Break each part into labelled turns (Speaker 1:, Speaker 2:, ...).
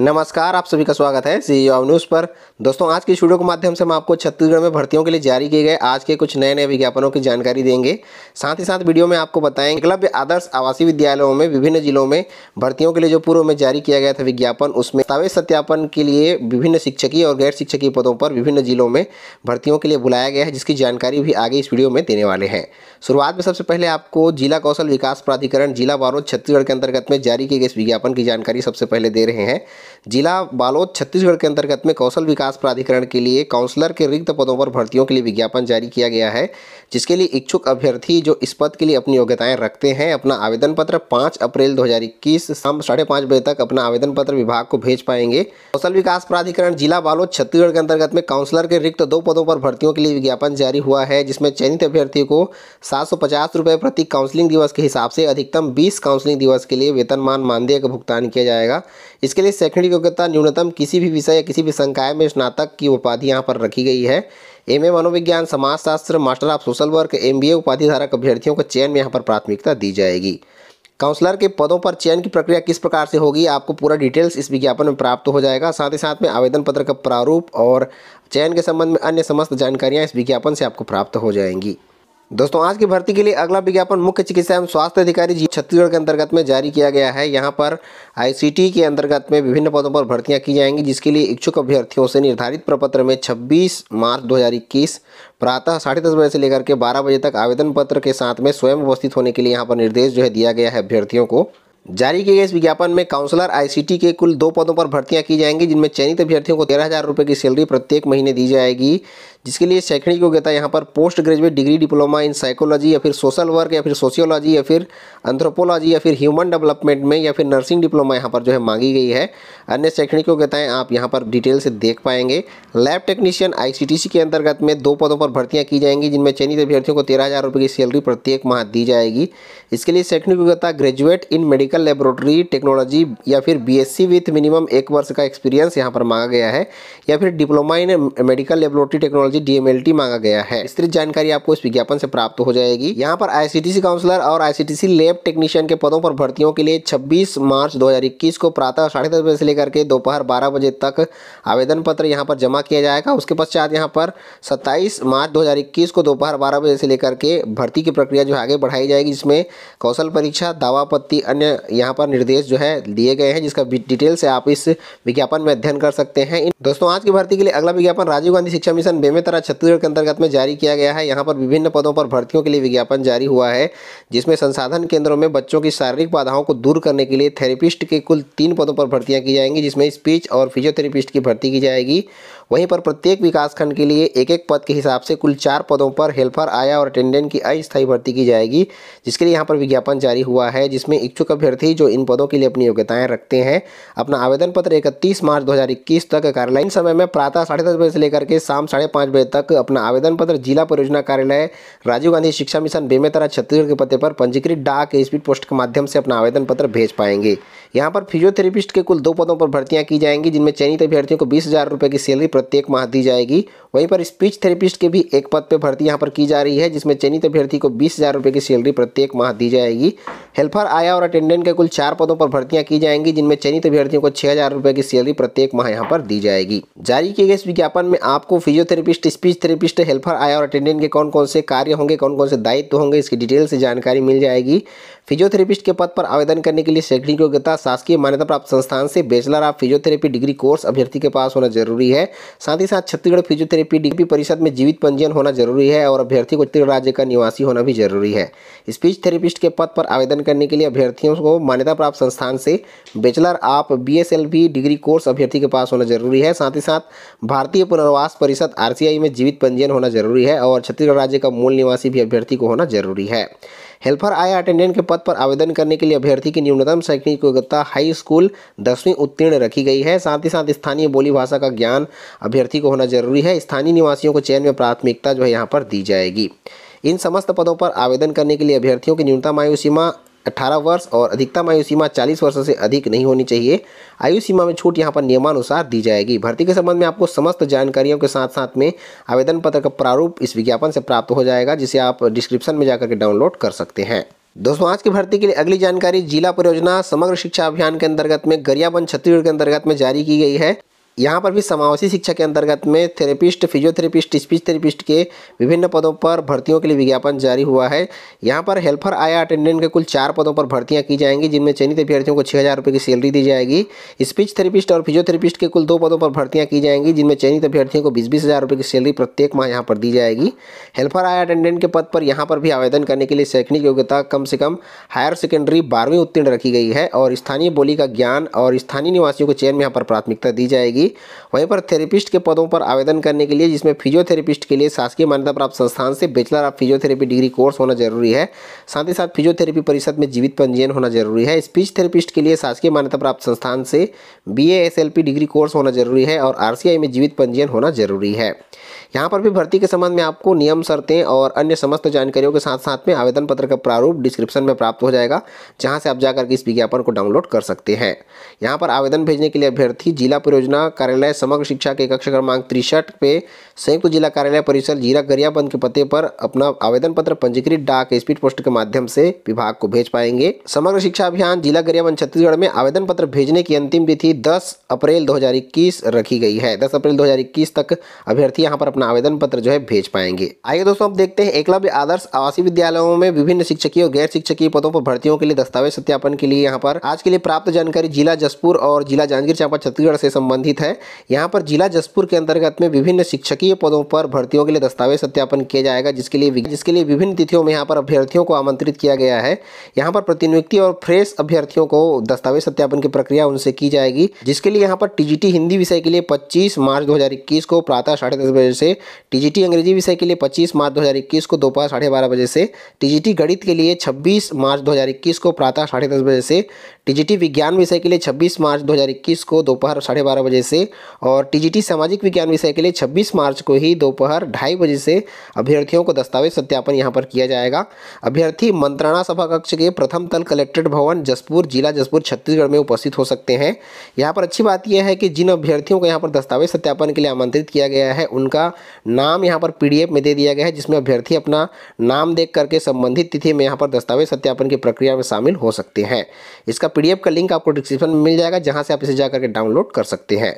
Speaker 1: नमस्कार आप सभी का स्वागत है सी ऑफ न्यूज़ पर दोस्तों आज की वीडियो के माध्यम से हम आपको छत्तीसगढ़ में भर्तियों के लिए जारी किए गए आज के कुछ नए नए विज्ञापनों की जानकारी देंगे साथ ही साथ वीडियो में आपको बताएंगे एकलव्य आदर्श आवासीय विद्यालयों में विभिन्न जिलों में भर्तियों के लिए जो पूर्व में जारी किया गया था विज्ञापन उसमें तावेज सत्यापन के लिए विभिन्न शिक्षकीय और गैर शिक्षकीय पदों पर विभिन्न जिलों में भर्तियों के लिए बुलाया गया है जिसकी जानकारी भी आगे इस वीडियो में देने वाले हैं शुरुआत में सबसे पहले आपको जिला कौशल विकास प्राधिकरण जिला बारोद छत्तीसगढ़ के अंतर्गत में जारी किए गए इस विज्ञापन की जानकारी सबसे पहले दे रहे हैं जिला बालोद छत्तीसगढ़ के अंतर्गत में कौशल विकास प्राधिकरण के लिए काउंसलर के रिक्त पदों पर भर्तियों के लिए विज्ञापन जारी किया गया है जिसके लिए इच्छुक अभ्यर्थी जो इस पद के लिए अपनी योग्यताएं रखते हैं अपना आवेदन पत्र पाँच अप्रैल दो शाम साढ़े बजे तक अपना आवेदन पत्र विभाग को भेज पाएंगे कौशल विकास प्राधिकरण जिला बालोद छत्तीसगढ़ के अंतर्गत में काउंसलर के रिक्त दो पदों पर भर्तियों के लिए विज्ञापन जारी हुआ है जिसमें चयनित अभ्यर्थी को सात सौ पचास प्रति काउंसलिंग दिवस के हिसाब से अधिकतम बीस काउंसलिंग दिवस के लिए वेतनमान मानदेय का भुगतान किया जाएगा इसके लिए शैक्षणिक योग्यता न्यूनतम किसी भी विषय या किसी भी संकाय में स्नातक की उपाधि यहाँ पर रखी गई है एम ए मनोविज्ञान समाजशास्त्र master of social work M B A उपाधिधारक अभ्यर्थियों का चयन में यहाँ पर प्राथमिकता दी जाएगी काउंसलर के पदों पर चयन की प्रक्रिया किस प्रकार से होगी आपको पूरा डिटेल्स इस विज्ञापन में प्राप्त हो जाएगा साथ ही साथ में आवेदन पत्र का प्रारूप और चयन के संबंध में अन्य समस्त जानकारियाँ इस विज्ञापन से आपको प्राप्त हो जाएंगी दोस्तों आज की भर्ती के लिए अगला विज्ञापन मुख्य चिकित्सा एवं स्वास्थ्य अधिकारी जी छत्तीसगढ़ के अंतर्गत में जारी किया गया है यहाँ पर आईसीटी के अंतर्गत में विभिन्न पदों पर भर्तियाँ की जाएंगी जिसके लिए इच्छुक अभ्यर्थियों से निर्धारित प्रपत्र में 26 मार्च 2021 प्रातः साढ़े दस बजे से लेकर के बारह बजे तक आवेदन पत्र के साथ में स्वयं उपस्थित होने के लिए यहाँ पर निर्देश जो है दिया गया है अभ्यर्थियों को जारी किए गए इस विज्ञापन में काउंसलर आईसीटी के कुल दो पदों पर भर्तियां की जाएंगी जिनमें चयनित अभ्यर्थियों को तेरह हज़ार रुपये की सैलरी प्रत्येक महीने दी जाएगी जिसके लिए शैक्षणिक योग्यता यहाँ पर post graduate degree diploma in psychology या फिर सोशल वर्क या फिर सोशियोलॉजी या फिर एंथ्रोपोलॉजी या फिर ह्यूमन डेवलपमेंट में या फिर नर्सिंग डिप्लोमा यहाँ पर जो है मांगी गई है अन्य शैक्षणिक योग्यताएँ आप यहाँ पर डिटेल से देख पाएंगे लैब टेक्नीशियन आई के अंतर्गत में दो पदों पर भर्तियाँ की जाएंगी जिनमें चयनित अभ्यर्थियों को तेरह हज़ार रुपये की सैलरी प्रत्येक माह दी जाएगी इसके लिए शैक्षणिक योग्यता graduate in medical laboratory technology या फिर बी विथ मिनिमम एक वर्ष का एक्सपीरियंस यहाँ पर मांगा गया है या फिर diploma in medical laboratory technology प्रति डीएमएलटी मांगा गया है विस्तृत जानकारी आपको इस विज्ञापन से प्राप्त हो जाएगी यहाँ पर आईसीटीसी काउंसलर और आईसीटीसी लेब टेक्नीशियन के पदों पर भर्तियों के लिए छब्बीस मार्च 2021 को प्रातः साढ़े दस बजे से लेकर के दोपहर बारह बजे तक आवेदन पत्र यहाँ पर जमा किया जाएगा उसके पश्चात यहाँ पर सत्ताईस मार्च दो को दोपहर बारह बजे से लेकर के भर्ती की प्रक्रिया जो आगे बढ़ाई जाएगी जिसमें कौशल परीक्षा दावापत्ति अन्य यहाँ पर निर्देश जो है दिए गए हैं जिसका डिटेल से आप इस विज्ञापन में अध्ययन कर सकते हैं दोस्तों आज की भर्ती के लिए अगला विज्ञापन राजीव गांधी शिक्षा मिशन बेमे तरह छत्तीसगढ़ के अंतर्गत में जारी किया गया है यहाँ पर विभिन्न पदों पर भर्तियों के लिए विज्ञापन जारी हुआ है जिसमें संसाधन केंद्रों में बच्चों की शारीरिक बाधाओं को दूर करने के लिए थेरेपिस्ट के कुल तीन पदों पर भर्तियाँ की जाएंगी जिसमें स्पीच और फिजियोथेरेपिस्ट की भर्ती की जाएगी वहीं पर प्रत्येक विकासखंड के लिए एक एक पद के हिसाब से कुल चार पदों पर हेल्पर आया और अटेंडेंट की अस्थायी भर्ती की जाएगी जिसके लिए यहाँ पर विज्ञापन जारी हुआ है जिसमें इच्छुक अभ्यर्थी जो इन पदों के लिए अपनी योग्यताएँ रखते हैं अपना आवेदन पत्र इकतीस मार्च दो तक कार्यालय समय में प्रातः साढ़े दस बजे से लेकर के शाम साढ़े पाँच बजे तक अपना आवेदन पत्र जिला परियोजना कार्यालय राजीव गांधी शिक्षा मिशन बेमेतरा छत्तीसगढ़ के पते पर पंजीकृत डाक स्पीड पोस्ट के माध्यम से अपना आवेदन पत्र भेज पाएंगे यहाँ पर फिजियोथेरेपिस्ट के कुल दो पदों पर भर्तियाँ की जाएंगी जिनमें चयनित अभ्यर्थियों को बीस हज़ार रुपये की सैलरी प्रत्येक माह दी जाएगी वहीं पर स्पीच थेरेपिस्ट के भी एक पद पर भर्ती यहाँ पर की जा रही है जिसमें चयनित अभ्यर्थी को बीस हज़ार रुपये की सैलरी प्रत्येक माह दी जाएगी हेल्पर आया और अटेंडेंट के कुल चार पदों पर भर्तियां की जाएंगी जिनमें चयनित अभ्यर्थियों को छह हज़ार रुपये की सैलरी प्रत्येक माह यहाँ पर दी जाएगी जारी किए गए इस विज्ञापन में आपको फिजियोथेरेपिस्ट स्पीच थेरेपिस्ट हेल्पर आया और अटेंडेंट के कौन कौन से कार्य होंगे कौन कौन से दायित्व होंगे इसकी डिटेल से जानकारी मिल जाएगी फिजियोथेरेपिस्ट के पद पर आवेदन करने के लिए शैक्षणिक योग्यता शासकीय मान्यता प्राप्त संस्थान से bachelor of physiotherapy degree course अभ्यर्थी के पास होना जरूरी है साथ ही साथ छत्तीसगढ़ फिजियोथेरेपी डिग्री परिषद में जीवित पंजीयन होना जरूरी है और अभ्यर्थी को छत्तीसगढ़ राज्य का निवासी होना भी जरूरी है स्पीच थेरेपिस्ट के पद पर आवेदन आवेदन करने के लिए अभ्यर्थियों को मान्यता प्राप्त संस्थान से बेचलर आप बी डिग्री कोर्स अभ्यर्थी के पास होना जरूरी है साथ ही साथ भारतीय पुनर्वास परिषद आर में जीवित पंजीयन होना जरूरी है और छत्तीसगढ़ राज्य का मूल निवासी भी अभ्यर्थी को होना जरूरी है हेल्पर आय अटेंडेंट के पद पर आवेदन करने के लिए अभ्यर्थी की न्यूनतम शैक्षणिक योग्यता हाई स्कूल दसवीं उत्तीर्ण रखी गई है साथ ही साथ स्थानीय बोली भाषा का ज्ञान अभ्यर्थी को होना जरूरी है स्थानीय निवासियों को चयन में प्राथमिकता जो है यहाँ पर दी जाएगी इन समस्त पदों पर आवेदन करने के लिए अभ्यर्थियों की न्यूनतम आयु सीमा 18 वर्ष और अधिकतम आयु सीमा 40 वर्ष से अधिक नहीं होनी चाहिए आयु सीमा में छूट यहाँ पर नियमानुसार दी जाएगी भर्ती के संबंध में आपको समस्त जानकारियों के साथ साथ में आवेदन पत्र का प्रारूप इस विज्ञापन से प्राप्त हो जाएगा जिसे आप डिस्क्रिप्शन में जाकर के डाउनलोड कर सकते हैं दोस्तों आज की भर्ती के लिए अगली जानकारी जिला परियोजना समग्र शिक्षा अभियान के अंतर्गत में गरियाबंद छत्तीसगढ़ के अंतर्गत में जारी की गई है यहाँ पर भी समावेशी शिक्षा के अंतर्गत में थेरेपिस्ट फिजियोथेरेपिस्ट स्पीच थेरेपिस्ट के विभिन्न पदों पर भर्तियों के लिए विज्ञापन जारी हुआ है यहाँ पर हेल्पर आया अटेंडेंट के कुल चार पदों पर भर्तियाँ की जाएंगी जिनमें चयनित अभ्यर्थियों को छः हज़ार की सैलरी दी जाएगी स्पीच थेरेपिस्ट और फिजियोथेरेपिस्ट के कुल दो पदों पर भर्तियाँ की जाएंगी जिनमें चयनित अभ्यर्थियों को बीस बीस हज़ार की सैलरी प्रत्येक माह यहाँ पर दी जाएगी हेल्पर आया अटेंडेंट के पद पर यहाँ पर भी आवेदन करने के लिए शैक्षणिक योग्यता कम से कम हायर सेकेंडरी बारहवीं उत्तीर्ण रखी गई है और स्थानीय बोली का ज्ञान और स्थानीय निवासियों को चयन में यहाँ पर प्राथमिकता दी जाएगी होगी वहीं पर थेरेपिस्ट के पदों पर आवेदन करने के लिए जिसमें फिजियोथेरेपिस्ट के लिए शासकीय मान्यता प्राप्त संस्थान से bachelor of physiotherapy degree course होना जरूरी है साथ ही साथ फिजियोथेरेपी परिषद में जीवित पंजीयन होना जरूरी है स्पीच थेरेपिस्ट के लिए शासकीय मान्यता प्राप्त संस्थान से बी एस डिग्री कोर्स होना जरूरी है और आर में जीवित पंजीयन होना जरूरी है यहाँ पर भी भर्ती के संबंध में आपको नियम शर्तें और अन्य समस्त जानकारियों के साथ साथ में आवेदन पत्र का प्रारूप डिस्क्रिप्शन में प्राप्त हो जाएगा जहाँ से आप जाकर के इस विज्ञापन को डाउनलोड कर सकते हैं यहाँ पर आवेदन भेजने के लिए अभ्यर्थी जिला परियोजना कार्यालय समग्र शिक्षा के कक्ष क्रमांक तिरसठ पे संयुक्त जिला कार्यालय परिसर जीरा गरियाबंद के पते पर अपना आवेदन पत्र पंजीकृत डाक स्पीड पोस्ट के माध्यम से विभाग को भेज पाएंगे समग्र शिक्षा अभियान जिला गरियाबंद छत्तीसगढ़ में आवेदन पत्र भेजने की अंतिम तिथि दस अप्रैल दो रखी गई है दस अप्रैल दो तक अभ्यर्थी यहाँ पर अपना आवेदन पत्र जो है भेज पाएंगे आइए दोस्तों अब देखते हैं एकलव्य आदर्श आवासीय विद्यालयों में विभिन्न शिक्षकीय और गैर शिक्षकीय पदों पर भर्तियों के लिए दस्तावेज सत्यापन के लिए यहाँ पर आज के लिए प्राप्त जानकारी जिला जसपुर और जिला जांजगीर चांपा छत्तीसगढ़ से संबंधित है है यहाँ पर जिला जसपुर के अंतर्गत में विभिन्न शिक्षकीय पदों पर भर्तियों के लिए दस्तावेज सत्यापन किया जाएगा जिसके लिए जिसके लिए विभिन्न तिथियों में यहाँ पर अभ्यर्थियों को आमंत्रित किया गया है यहाँ पर प्रतिनियुक्ति और फ्रेश अभ्यर्थियों को दस्तावेज सत्यापन की प्रक्रिया उनसे की जाएगी जिसके लिए यहाँ पर टीजीटी हिंदी विषय के लिए पच्चीस मार्च दो को प्रातः साढ़े दस बजे से टीजीटी अंग्रेजी विषय के लिए पच्चीस मार्च दो को दोपहर साढ़े बारह बजे से टीजीटी गणित के लिए छब्बीस मार्च दो को प्रातः साढ़े दस बजे से टीजीटी विज्ञान विषय के लिए छब्बीस मार्च दो को दोपहर साढ़े बारह बजे से और टीजीटी सामाजिक विज्ञान विषय के लिए 26 मार्च को ही दोपहर ढाई बजे से अभ्यर्थियों को दस्तावेज सत्यापन यहाँ पर किया जाएगा अभ्यर्थी मंत्रणा सभा कक्ष के प्रथम तल कलेक्ट्रेट भवन जसपुर जिला जसपुर छत्तीसगढ़ में उपस्थित हो सकते हैं यहाँ पर अच्छी बात यह है कि जिन अभ्यर्थियों को यहाँ पर दस्तावेज सत्यापन के लिए आमंत्रित किया गया है उनका नाम यहाँ पर पी में दे दिया गया है जिसमें अभ्यर्थी अपना नाम देख करके संबंधित तिथि में यहाँ पर दस्तावेज सत्यापन की प्रक्रिया में शामिल हो सकते हैं इसका पीडीएफ का लिंक आपको डिस्क्रिप्शन में मिल जाएगा जहाँ से आप इसे जाकर के डाउनलोड कर सकते हैं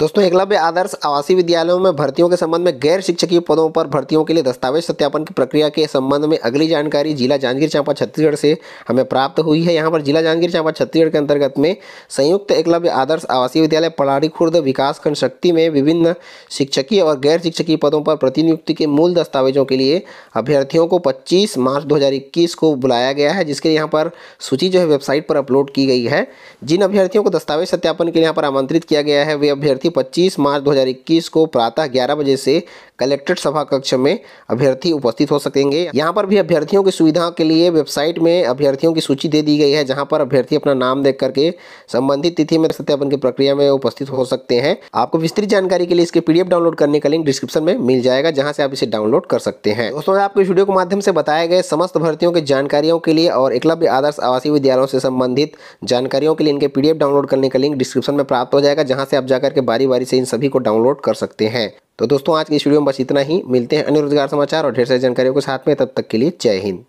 Speaker 1: दोस्तों एकलव्य आदर्श आवासीय विद्यालयों में भर्तियों के संबंध में गैर शिक्षकीय पदों पर भर्तियों के लिए दस्तावेज सत्यापन की प्रक्रिया के संबंध में अगली जानकारी जिला जांजगीर चांपा छत्तीसगढ़ से हमें प्राप्त हुई है यहाँ पर जिला जांजगीर चांपा छत्तीसगढ़ के अंतर्गत में संयुक्त एकलव्य आदर्श आवासीय विद्यालय पलाड़ी खुर्द विकासखंड शक्ति में विभिन्न शिक्षकीय और गैर शिक्षकीय पदों पर प्रतिनियुक्ति के मूल दस्तावेजों के लिए अभ्यर्थियों को पच्चीस मार्च दो को बुलाया गया है जिसके यहाँ पर सूची जो है वेबसाइट पर अपलोड की गई है जिन अभ्यर्थियों को दस्तावेज सत्यापन के लिए यहाँ पर आमंत्रित किया गया है वे अभ्यर्थी कि 25 मार्च 2021 को प्रातः ग्यारह बजे से कलेक्ट्रेट सभा कक्ष में अभ्यर्थी उपस्थित हो सकेंगे यहाँ पर भी अभ्यर्थियों की सुविधा के लिए वेबसाइट में अभ्यर्थियों की सूची दे दी गई है जहाँ पर अभ्यर्थी अपना नाम देख करके संबंधित तिथि में सत्यापन की प्रक्रिया में उपस्थित हो सकते हैं आपको विस्तृत जानकारी के लिए इसके पीडीएफ डाउनलोड करने का लिंक डिस्क्रिप्शन में मिल जाएगा जहाँ से आप इसे डाउनलोड कर सकते हैं दोस्तों आपको इस वीडियो के माध्यम से बताए गए समस्त भर्तियों की जानकारियों के लिए और एकलव्य आदर्श आवासीय विद्यालयों से संबंधित जानकारियों के लिए इनके पीडीएफ डाउनलोड करने का लिंक डिस्क्रिप्शन में प्राप्त हो जाएगा जहाँ से आप जाकर के बारी बारी से इन सभी को डाउनलोड कर सकते हैं तो दोस्तों आज की इस वीडियो में बस इतना ही मिलते हैं अन्य रोजगार समाचार और ढेर सारी जानकारियों के साथ में तब तक के लिए जय हिंद